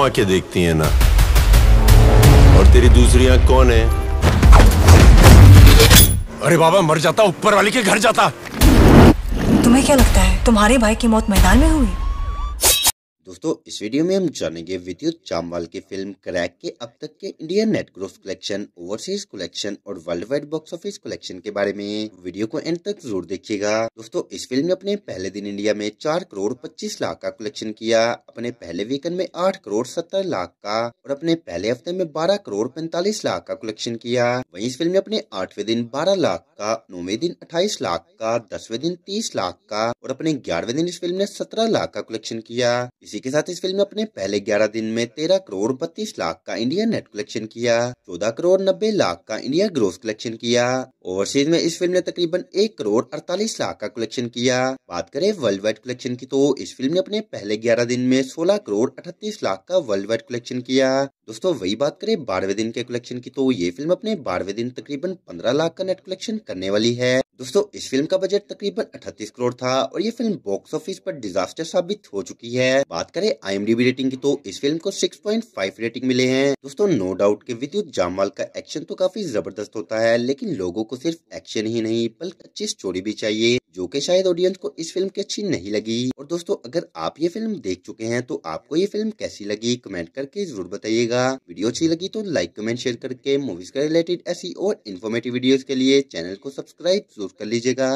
आके देखती है ना और तेरी दूसरी आंख कौन है अरे बाबा मर जाता ऊपर वाले के घर जाता तुम्हें क्या लगता है तुम्हारे भाई की मौत मैदान में हुई दोस्तों इस वीडियो में हम जानेंगे विद्युत जामवाल की फिल्म क्रैक के अब तक के Indian net gross collection overseas collection और world wide box office collection के बारे में वीडियो को एंड तक जरूर देखिएगा दोस्तों इस फिल्म ने अपने पहले दिन इंडिया में चार करोड़ पच्चीस लाख का कलेक्शन किया अपने पहले वीकेंड में आठ करोड़ सत्तर लाख का और अपने पहले हफ्ते में बारह करोड़ पैंतालीस लाख का कलेक्शन किया वही इस फिल्म ने अपने आठवें दिन बारह लाख का नौवे दिन अट्ठाईस लाख का दसवें दिन तीस लाख का और अपने ग्यारहवें दिन इस फिल्म ने सत्रह लाख का कलेक्शन किया इसी के साथ इस फिल्म ने अपने पहले 11 दिन में 13 करोड़ बत्तीस लाख का इंडिया नेट कलेक्शन किया 14 करोड़ नब्बे लाख का इंडिया ग्रोस कलेक्शन किया ओवरसीज में इस फिल्म ने तकरीबन 1 करोड़ 48 लाख का कलेक्शन किया बात करें वर्ल्ड वाइड कलेक्शन की तो इस फिल्म ने अपने पहले ग्यारह दिन में सोलह करोड़ अठतीस लाख का वर्ल्ड वाइड कलेक्शन किया दोस्तों वही बात करें बारहवें दिन के कलेक्शन की तो ये फिल्म अपने बारहवें दिन तकरीबन पंद्रह लाख का नेट कलेक्शन करने वाली है दोस्तों इस फिल्म का बजट तकरीबन अठतीस करोड़ था और ये फिल्म बॉक्स ऑफिस पर डिजास्टर साबित हो चुकी है बात करें आई रेटिंग की तो इस फिल्म को 6.5 रेटिंग मिले हैं दोस्तों नो डाउट के विद्युत जामवाल का एक्शन तो काफी जबरदस्त होता है लेकिन लोगों को सिर्फ एक्शन ही नहीं बल्कि अच्छी स्टोरी भी चाहिए जो कि शायद ऑडियंस को इस फिल्म की अच्छी नहीं लगी और दोस्तों अगर आप ये फिल्म देख चुके हैं तो आपको ये फिल्म कैसी लगी कमेंट करके जरूर बताइएगा वीडियो अच्छी लगी तो लाइक कमेंट शेयर करके मूवीज के रिलेटेड ऐसी और इन्फॉर्मेटिव वीडियो के लिए चैनल को सब्सक्राइब जरूर कर लीजिएगा